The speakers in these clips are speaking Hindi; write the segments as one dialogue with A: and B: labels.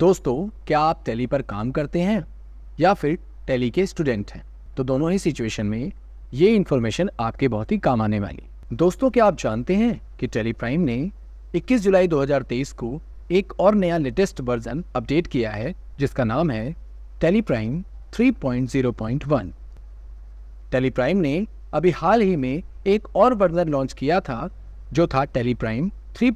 A: दोस्तों क्या आप टेली पर काम करते हैं या फिर टेली के स्टूडेंट हैं तो दोनों ही सिचुएशन में ये इन्फॉर्मेशन आपके बहुत ही काम आने वाली दोस्तों क्या आप जानते हैं कि टेली प्राइम ने 21 जुलाई 2023 को एक और नया लेटेस्ट वर्जन अपडेट किया है जिसका नाम है टेली प्राइम 3.0.1 टेली प्राइम ने अभी हाल ही में एक और वर्जन लॉन्च किया था जो था टेली प्राइम थ्री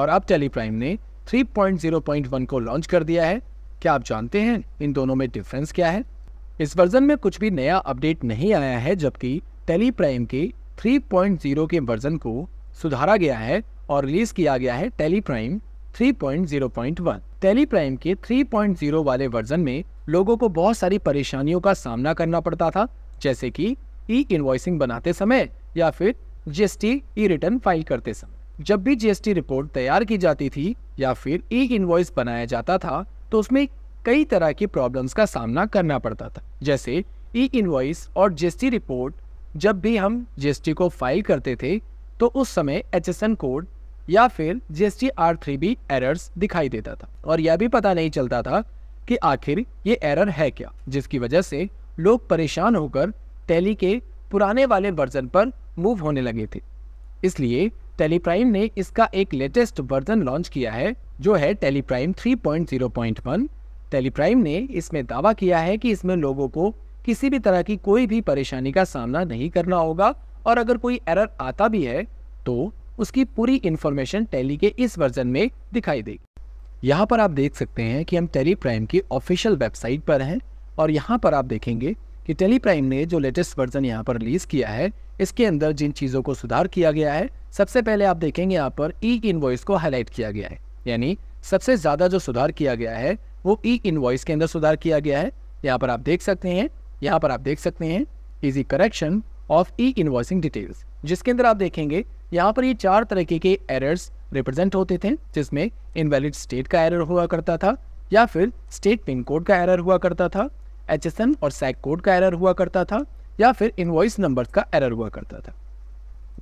A: और अब टेली प्राइम ने 3.0.1 को लॉन्च कर दिया है क्या आप जानते हैं इन दोनों में डिफरेंस क्या है इस वर्जन में कुछ भी नया अपडेट नहीं आया है जबकि टेली प्राइम के 3.0 के वर्जन को सुधारा गया है और रिलीज किया गया है टेली प्राइम 3.0.1 टेली प्राइम के 3.0 वाले वर्जन में लोगों को बहुत सारी परेशानियों का सामना करना पड़ता था जैसे कि ई इन्वॉइसिंग बनाते समय या फिर जीएसटी ई रिटर्न फाइल करते समय जब भी जीएसटी रिपोर्ट तैयार की जाती थी या फिर एक इन्वॉइस बनाया जाता था तो उसमें कई तरह की प्रॉब्लम्स का सामना करना पड़ता था जैसे ई इन्वॉइस और जीएसटी रिपोर्ट जब भी हम जीएसटी को फाइल करते थे तो उस समय एच कोड या फिर G S T R three B errors दिखाई देता था और यह भी पता नहीं चलता था कि आखिर ये एरर है क्या जिसकी वजह से लोग परेशान होकर टैली के पुराने वाले वर्जन पर मूव होने लगे थे इसलिए टेलीप्राइम ने इसका एक लेटेस्ट वर्जन लॉन्च किया है जो है टेलीप्राइम 3.0.1 टेलीप्राइम ने इसमें दावा किया है कि इसमें लोगों को किसी भी तरह की कोई भी परेशानी का सामना नहीं करना होगा और अगर कोई एरर आता भी है तो उसकी पूरी इन्फॉर्मेशन टेली के इस वर्जन में दिखाई देगी यहाँ पर आप देख सकते हैं कि हम टेली प्राइम की ऑफिशियल वेबसाइट पर हैं और यहाँ पर आप देखेंगे कि टेली प्राइम ने जो लेटेस्ट वर्जन यहाँ पर रिलीज़ किया है इसके अंदर जिन चीज़ों को सुधार किया गया है सबसे पहले आप देखेंगे यहाँ पर ई इन्वॉइस को हाईलाइट किया गया है यानी सबसे ज़्यादा जो सुधार किया गया है वो ई इन्वॉइस के अंदर सुधार किया गया है यहाँ पर आप देख सकते हैं यहाँ पर आप देख सकते हैं easy correction of e invoicing details जिसके अंदर आप देखेंगे यहाँ पर ये चार तरीके के एरर्स रिप्रेजेंट होते थे जिसमें इनवैलिड स्टेट का एरर हुआ करता था या फिर स्टेट पिन कोड का एरर हुआ करता था एच और सैक कोड का एरर हुआ करता था या फिर इन्वॉइस नंबर का एरर हुआ करता था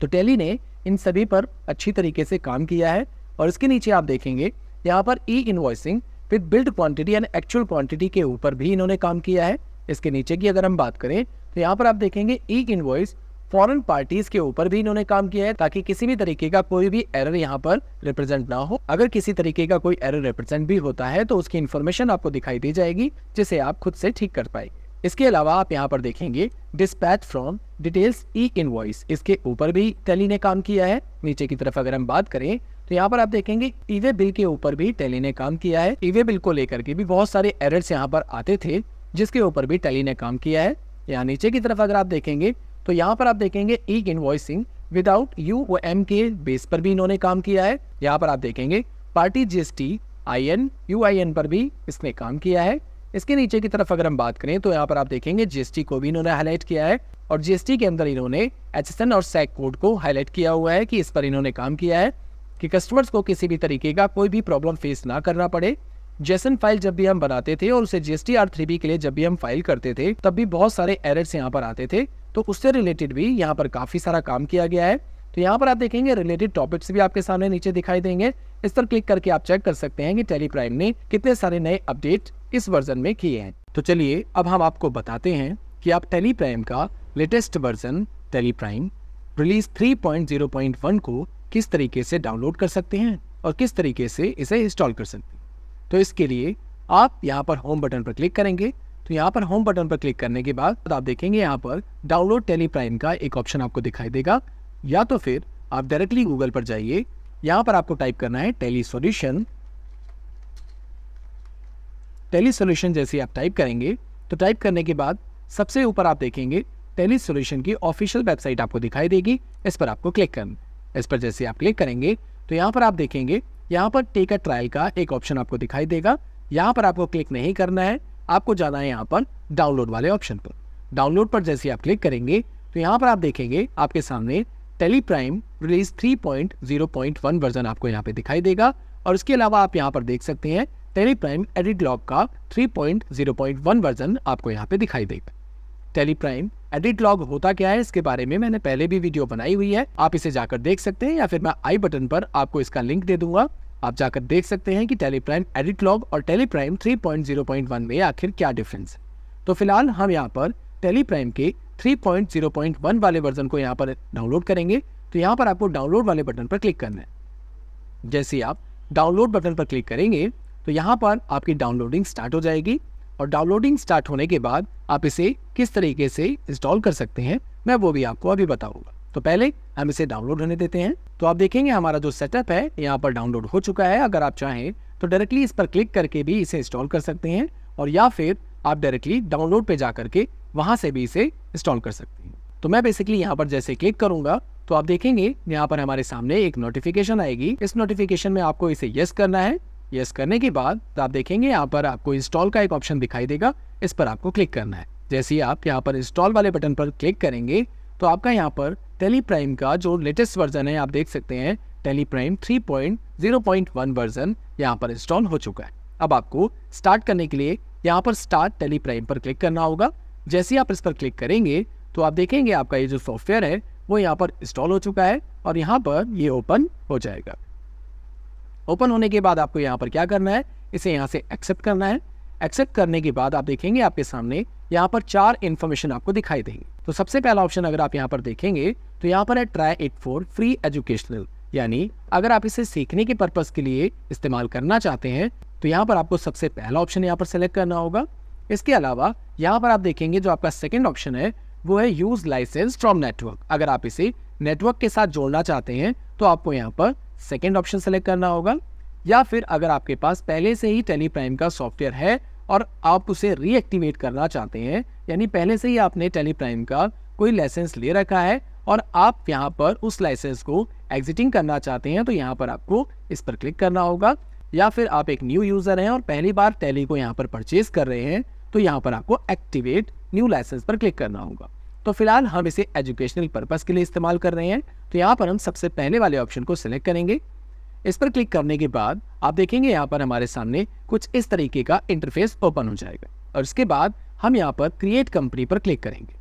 A: तो टेली ने इन सभी पर अच्छी तरीके से काम किया है और इसके नीचे आप देखेंगे यहाँ पर e invoicing with billed quantity and actual quantity के ऊपर भी इन्होंने काम किया है इसके नीचे की अगर हम बात करें तो यहाँ पर आप देखेंगे ई इन्वॉइस फॉरेन पार्टीज के ऊपर भी इन्होंने काम किया है ताकि किसी भी तरीके का कोई भी एरर यहाँ पर रिप्रेजेंट ना हो अगर किसी तरीके का कोई एरर रिप्रेजेंट भी होता है तो उसकी इन्फॉर्मेशन आपको दिखाई दी जाएगी जिसे आप खुद से ठीक कर पाएंगे इसके अलावा आप यहाँ पर देखेंगे dispatch from details e in इसके ऊपर भी टेली ने काम किया है नीचे की तरफ अगर हम बात करें तो यहाँ पर आप देखेंगे ईवे बिल के ऊपर भी टेली ने काम किया है ईवे बिल को लेकर के भी बहुत सारे एरर्स यहाँ पर आते थे जिसके ऊपर भी टैली ने काम किया है यहाँ नीचे की तरफ अगर आप देखेंगे तो यहाँ पर आप देखेंगे e in without U O M के बेस पर भी इन्होंने काम किया है यहाँ पर आप देखेंगे party G S T I N U I N पर भी इसने काम किया है इसके नीचे की तरफ अगर हम बात करें तो यहाँ पर आप देखेंगे जीएसटी को भी इन्होंने हाईलाइट किया है और जीएसटी के अंदर इन्होंने एच और सैक कोड को हाईलाइट किया हुआ है कि इस पर इन्होंने काम किया है कि कस्टमर्स को किसी भी तरीके का कोई भी प्रॉब्लम फेस ना करना पड़े जेसन फाइल जब भी हम बनाते थे और उसे जीएसटी आर थ्री बी के लिए जब भी हम फाइल करते थे तब भी बहुत सारे एरर्स यहाँ पर आते थे तो उससे रिलेटेड भी यहाँ पर काफ़ी सारा काम किया गया है तो यहाँ पर आप देखेंगे रिलेटेड टॉपिक्स भी आपके सामने नीचे दिखाई देंगे इस पर क्लिक करके आप चेक कर सकते हैं कि टेलीप्राइम ने कितने सारे नए अपडेट इस वर्जन में किए हैं तो चलिए अब हम आपको बताते हैं कि आप टेली प्राइम का latest version Tally Prime release 3.0.1 को किस तरीके से डाउनलोड कर सकते हैं और किस तरीके से इसे इंस्टॉल कर सकते हैं तो इसके लिए आप यहाँ पर होम बटन पर क्लिक करेंगे तो यहाँ पर होम बटन पर क्लिक करने के बाद आप देखेंगे यहाँ पर डाउनलोड टेली प्राइम का एक ऑप्शन आपको दिखाई देगा या तो फिर आप डायरेक्टली गूगल पर जाइए यहाँ पर आपको टाइप करना है टेली सोल्यूशन टेली सोल्यूशन जैसे आप टाइप करेंगे तो टाइप करने के बाद सबसे ऊपर आप देखेंगे टेली सोल्यूशन की ऑफिशियल वेबसाइट आपको दिखाई देगी इस पर आपको क्लिक करना इस पर जैसे आप क्लिक करेंगे तो यहाँ पर आप देखेंगे यहाँ पर टेक अ ट्रायल का एक ऑप्शन आपको दिखाई देगा यहाँ पर आपको क्लिक नहीं करना है आपको जाना है यहाँ पर डाउनलोड वाले ऑप्शन पर डाउनलोड पर जैसे आप क्लिक करेंगे तो यहाँ पर आप देखेंगे आपके सामने टेली प्राइम रिलीज 3.0.1 वर्जन आपको यहाँ पे दिखाई देगा और इसके अलावा आप यहाँ पर देख सकते हैं टेलीप्राइम एडिट लॉग का 3.0.1 वर्जन आपको यहाँ पे दिखाई देगा टेलीप्राइम एडिट लॉग होता क्या है इसके बारे में मैंने पहले भी वीडियो बनाई हुई है आप इसे जाकर देख सकते हैं या फिर मैं आई बटन पर आपको इसका लिंक दे दूंगा आप जाकर देख सकते हैं कि टेलीप्राइम एडिट लॉग और टेलीप्राइम 3.0.1 में आखिर क्या डिफरेंस है तो फिलहाल हम यहाँ पर टेलीप्राइम के 3.0.1 वाले वर्जन को यहाँ पर डाउनलोड करेंगे तो यहाँ पर आपको डाउनलोड वाले बटन पर क्लिक करना है जैसे आप डाउनलोड बटन पर क्लिक करेंगे तो यहाँ पर आपकी डाउनलोडिंग स्टार्ट हो जाएगी और डाउनलोडिंग स्टार्ट होने के बाद आप इसे किस तरीके से इंस्टॉल कर सकते हैं मैं वो भी आपको अभी बताऊंगा तो पहले हम इसे डाउनलोड होने देते हैं तो आप देखेंगे हमारा जो सेटअप है यहाँ पर डाउनलोड हो चुका है अगर आप चाहें तो डायरेक्टली इस पर क्लिक करके भी इसे इंस्टॉल कर सकते हैं और या फिर आप डायरेक्टली डाउनलोड पे जा करके वहाँ से भी इसे इंस्टॉल कर सकते हैं तो मैं बेसिकली यहाँ पर जैसे क्लिक करूंगा तो आप देखेंगे यहाँ पर हमारे सामने एक नोटिफिकेशन आएगी इस नोटिफिकेशन में आपको इसे यस करना है यस करने के बाद आप देखेंगे यहाँ पर आपको इंस्टॉल का एक ऑप्शन दिखाई देगा इस पर आपको क्लिक करना है जैसे ही आप यहाँ पर इंस्टॉल वाले बटन पर क्लिक करेंगे तो आपका यहाँ पर टेली प्राइम का जो लेटेस्ट वर्जन है आप देख सकते हैं टेली प्राइम वन वर्जन यहाँ पर इंस्टॉल हो चुका है अब आपको स्टार्ट करने के लिए यहाँ पर स्टार्ट टेली प्राइम पर क्लिक करना होगा जैसे ही आप इस पर क्लिक करेंगे तो आप देखेंगे आपका ये जो सॉफ्टवेयर है वो यहाँ पर इंस्टॉल हो चुका है और यहाँ पर ये ओपन हो जाएगा ओपन होने के बाद आपको यहाँ पर क्या करना है इसे यहाँ से एक्सेप्ट करना है एक्सेप्ट करने के बाद आप देखेंगे आपके सामने यहाँ पर चार इन्फॉर्मेशन आपको दिखाई देंगे तो सबसे पहला ऑप्शन अगर आप यहाँ पर देखेंगे तो यहाँ पर है try it for free educational यानी अगर आप इसे सीखने के पर्पज के लिए इस्तेमाल करना चाहते हैं तो यहाँ पर आपको सबसे पहला ऑप्शन यहाँ पर सेलेक्ट करना होगा इसके अलावा यहाँ पर आप देखेंगे जो आपका सेकेंड ऑप्शन है वो है यूज लाइसेंस फ्रॉम नेटवर्क अगर आप इसे नेटवर्क के साथ जोड़ना चाहते हैं तो आपको यहाँ पर सेकेंड ऑप्शन सेलेक्ट करना होगा या फिर अगर आपके पास पहले से ही टेली प्राइम का सॉफ्टवेयर है और आप उसे रीएक्टिवेट करना चाहते हैं यानी पहले से ही आपने टेली प्राइम का कोई लाइसेंस ले रखा है और आप यहाँ पर उस लाइसेंस को एग्जिटिंग करना चाहते हैं तो यहाँ पर आपको इस पर क्लिक करना होगा या फिर आप एक न्यू यूज़र हैं और पहली बार टेली को यहाँ पर परचेज कर रहे हैं तो यहाँ पर आपको एक्टिवेट न्यू लाइसेंस पर क्लिक करना होगा तो फिलहाल हम इसे एजुकेशनल पर्पज़ के लिए इस्तेमाल कर रहे हैं तो यहाँ पर हम सबसे पहले वाले ऑप्शन को सिलेक्ट करेंगे इस पर क्लिक करने के बाद आप देखेंगे यहाँ पर हमारे सामने कुछ इस तरीके का इंटरफेस ओपन हो जाएगा और इसके बाद हम यहाँ पर क्रिएट कंपनी पर क्लिक करेंगे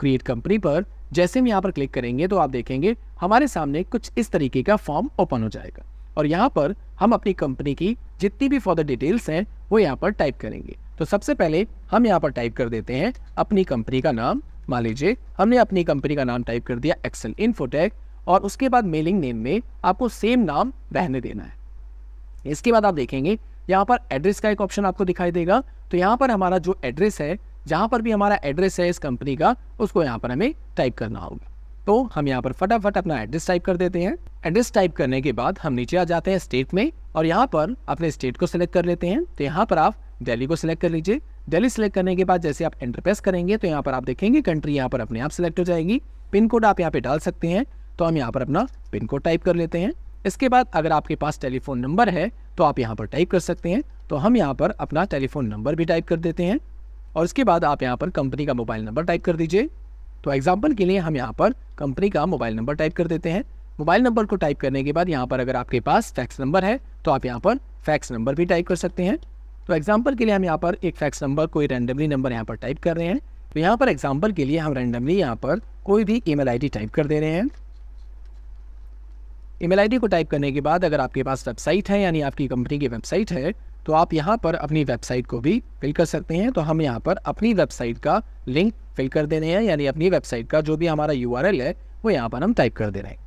A: क्रिएट कंपनी पर जैसे हम यहाँ पर क्लिक करेंगे तो आप देखेंगे हमारे सामने कुछ इस तरीके का फॉर्म ओपन हो जाएगा और यहाँ पर हम अपनी कंपनी की जितनी भी फॉर्दर डिटेल्स हैं वो यहाँ पर टाइप करेंगे तो सबसे पहले हम यहाँ पर टाइप कर देते हैं अपनी कंपनी का नाम मान लीजिए हमने अपनी कंपनी का नाम टाइप कर दिया एक्सेल इन्फोटेक और उसके बाद मेलिंग नेम में आपको सेम नाम रहने देना है इसके बाद आप देखेंगे यहाँ पर एड्रेस का एक ऑप्शन आपको दिखाई देगा तो यहाँ पर हमारा जो एड्रेस है जहाँ पर भी हमारा एड्रेस है इस कंपनी का उसको यहाँ पर हमें टाइप करना होगा तो हम यहाँ पर फटाफट अपना एड्रेस टाइप कर देते हैं एड्रेस टाइप करने के बाद हम नीचे आ जाते हैं स्टेट में और यहाँ पर अपने स्टेट को सिलेक्ट कर लेते हैं तो यहाँ पर आप दिल्ली को सिलेक्ट कर लीजिए दिल्ली सेलेक्ट करने के बाद जैसे आप एंटर प्रेस करेंगे तो यहाँ पर आप देखेंगे कंट्री यहाँ पर अपने आप सेलेक्ट हो जाएगी पिन कोड आप यहाँ पर डाल सकते हैं तो हम यहाँ पर अपना पिन कोड टाइप कर लेते हैं इसके बाद अगर आपके पास टेलीफोन नंबर है तो आप यहाँ पर टाइप कर सकते हैं तो हम यहाँ पर अपना टेलीफोन नंबर भी टाइप कर देते हैं और उसके बाद आप यहाँ पर कंपनी का मोबाइल नंबर टाइप कर दीजिए तो एग्जाम्पल के लिए हम यहाँ पर कंपनी का मोबाइल नंबर टाइप कर देते हैं मोबाइल नंबर को टाइप करने के बाद यहाँ पर अगर आपके पास फैक्स नंबर है तो आप यहाँ पर फैक्स नंबर भी टाइप कर सकते हैं तो एग्जाम्पल के लिए हम यहाँ पर एक फैक्स नंबर कोई रैंडमली नंबर यहाँ पर टाइप कर रहे हैं तो यहाँ पर एग्जाम्पल के लिए हम रैंडमली यहाँ पर कोई भी ईमेल आईडी टाइप कर दे रहे हैं ईमेल आईडी को टाइप करने के बाद अगर आपके पास वेबसाइट है यानी आपकी कंपनी की वेबसाइट है तो आप यहाँ पर अपनी वेबसाइट को भी फिल कर सकते हैं तो हम यहाँ पर अपनी वेबसाइट का लिंक फिल कर दे रहे हैं यानी अपनी वेबसाइट का जो भी हमारा यू है वो यहाँ पर हम टाइप कर दे रहे हैं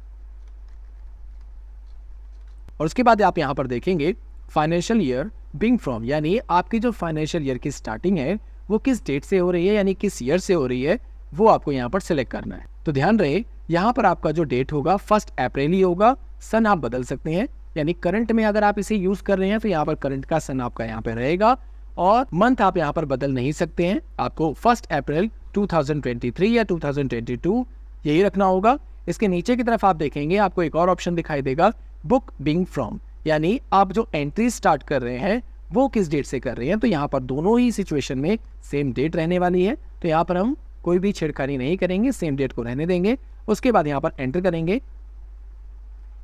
A: और उसके बाद आप यहाँ पर देखेंगे फाइनेंशियल ईयर बिंग फ्रॉम यानी आपकी जो फाइनेंशियल ईयर की स्टार्टिंग है वो किस डेट से हो रही है यानी किस ईयर से हो रही है वो आपको यहाँ पर सिलेक्ट करना है तो ध्यान रहे यहाँ पर आपका जो डेट होगा फर्स्ट अप्रैल ही होगा सन आप बदल सकते हैं यानी करंट में अगर आप इसे यूज कर रहे हैं तो यहाँ पर करंट का सन आपका यहाँ पर रहेगा और मंथ आप यहाँ पर बदल नहीं सकते हैं आपको फर्स्ट अप्रैल 2023 या 2022 यही रखना होगा इसके नीचे की तरफ आप देखेंगे आपको एक और ऑप्शन दिखाई देगा बुक बिंग फ्रॉम यानी आप जो एंट्री स्टार्ट कर रहे हैं वो किस डेट से कर रहे हैं तो यहाँ पर दोनों ही सिचुएशन में सेम डेट रहने वाली है तो यहाँ पर हम कोई भी छेड़खानी नहीं करेंगे सेम डेट को रहने देंगे उसके बाद यहाँ पर एंटर करेंगे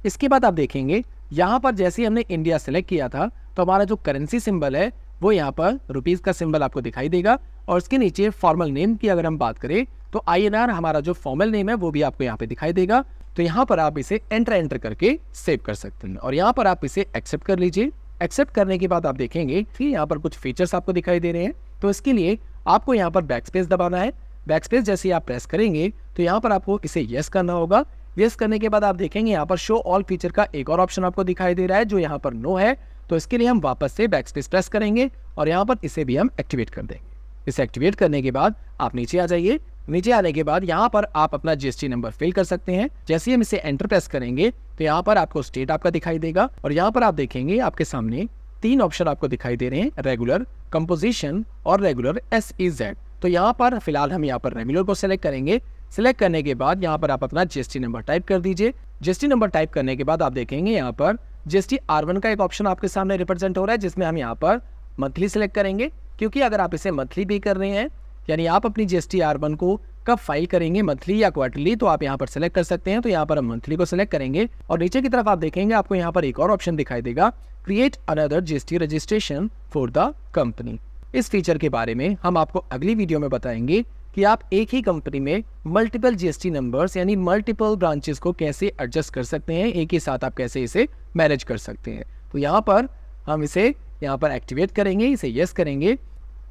A: इसके बाद आप देखेंगे यहाँ पर जैसे हमने इंडिया सेलेक्ट किया था तो हमारा जो करेंसी सिंबल है वो यहाँ पर रुपीज़ का सिंबल आपको दिखाई देगा और उसके नीचे फॉर्मल नेम की अगर हम बात करें तो आई हमारा जो फॉर्मल नेम है वो भी आपको यहाँ पे दिखाई देगा तो यहाँ पर आप इसे एंटर एंटर करके सेव कर सकते हैं और यहाँ पर आप इसे एक्सेप्ट कर लीजिए एक्सेप्ट करने के बाद आप देखेंगे कि यहाँ पर कुछ फीचर्स आपको दिखाई दे रहे हैं तो इसके लिए आपको यहाँ पर बैक स्पेस दबाना है बैक स्पेस जैसे आप प्रेस करेंगे तो यहाँ पर आपको इसे येस करना होगा येस करने के बाद आप देखेंगे यहाँ पर शो ऑल फीचर का एक और ऑप्शन आपको दिखाई दे रहा है जो यहाँ पर नो है तो इसके लिए हम वापस से बैक स्पेस प्रेस करेंगे और यहाँ पर इसे भी हम एक्टिवेट कर देंगे इसे एक्टिवेट करने के बाद आप नीचे आ जाइए नीचे आने के बाद यहाँ पर आप अपना जीएसटी नंबर फिल कर सकते हैं जैसे हम इसे एंटर प्रेस करेंगे तो यहाँ पर आपको स्टेट आपका दिखाई देगा और यहाँ पर आप देखेंगे आपके सामने तीन ऑप्शन आपको दिखाई दे रहे हैं रेगुलर कंपोजिशन और रेगुलर एस ई जेड तो यहाँ पर फिलहाल हम यहाँ पर रेगुलर को सिलेक्ट करेंगे सिलेक्ट करने के बाद यहाँ पर आप अपना जीएसटी नंबर टाइप कर दीजिए जीएसटी नंबर टाइप करने के बाद आप देखेंगे यहाँ पर जीएसटी आर वन का एक ऑप्शन आपके सामने रिप्रेजेंट हो रहा है जिसमें हम यहाँ पर मंथली सिलेक्ट करेंगे क्योंकि अगर आप इसे मंथली पे कर रहे हैं यानी आप अपनी G S T R one को कब फाइल करेंगे मंथली या क्वार्टरली तो आप यहाँ पर सेलेक्ट कर सकते हैं तो यहाँ पर हम मंथली को सिलेक्ट करेंगे और नीचे की तरफ आप देखेंगे आपको यहाँ पर एक और ऑप्शन दिखाई देगा create another GST registration for the company इस फीचर के बारे में हम आपको अगली वीडियो में बताएंगे कि आप एक ही कंपनी में मल्टीपल जीएसटी नंबर्स यानी मल्टीपल ब्रांचेस को कैसे एडजस्ट कर सकते हैं एक ही साथ आप कैसे इसे मैनेज कर सकते हैं तो यहाँ पर हम इसे यहाँ पर एक्टिवेट करेंगे इसे यस करेंगे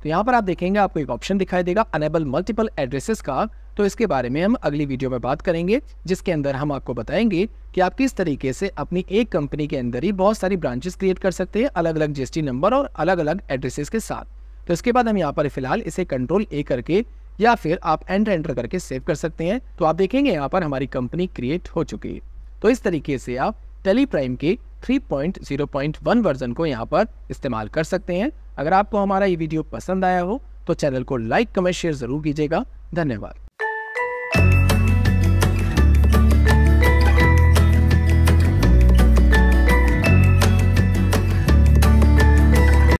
A: तो यहाँ पर आप देखेंगे आपको एक ऑप्शन दिखाई देगा अनेबल मल्टीपल एड्रेसेस का तो इसके बारे में हम अगली वीडियो में बात करेंगे जिसके अंदर हम आपको बताएंगे कि आप किस तरीके से अपनी एक कंपनी के अंदर ही बहुत सारी ब्रांचेस क्रिएट कर सकते हैं अलग अलग जीएसटी नंबर और अलग अलग एड्रेसेस के साथ तो इसके बाद हम यहाँ पर फिलहाल इसे कंट्रोल ए करके या फिर आप एंटर एंटर करके सेव कर सकते हैं तो आप देखेंगे यहाँ पर हमारी कंपनी क्रिएट हो चुकी है तो इस तरीके से आप टेली प्राइम के 3.0.1 वर्जन को यहाँ पर इस्तेमाल कर सकते हैं अगर आपको हमारा ये वीडियो पसंद आया हो तो चैनल को लाइक कमेंट शेयर ज़रूर कीजिएगा धन्यवाद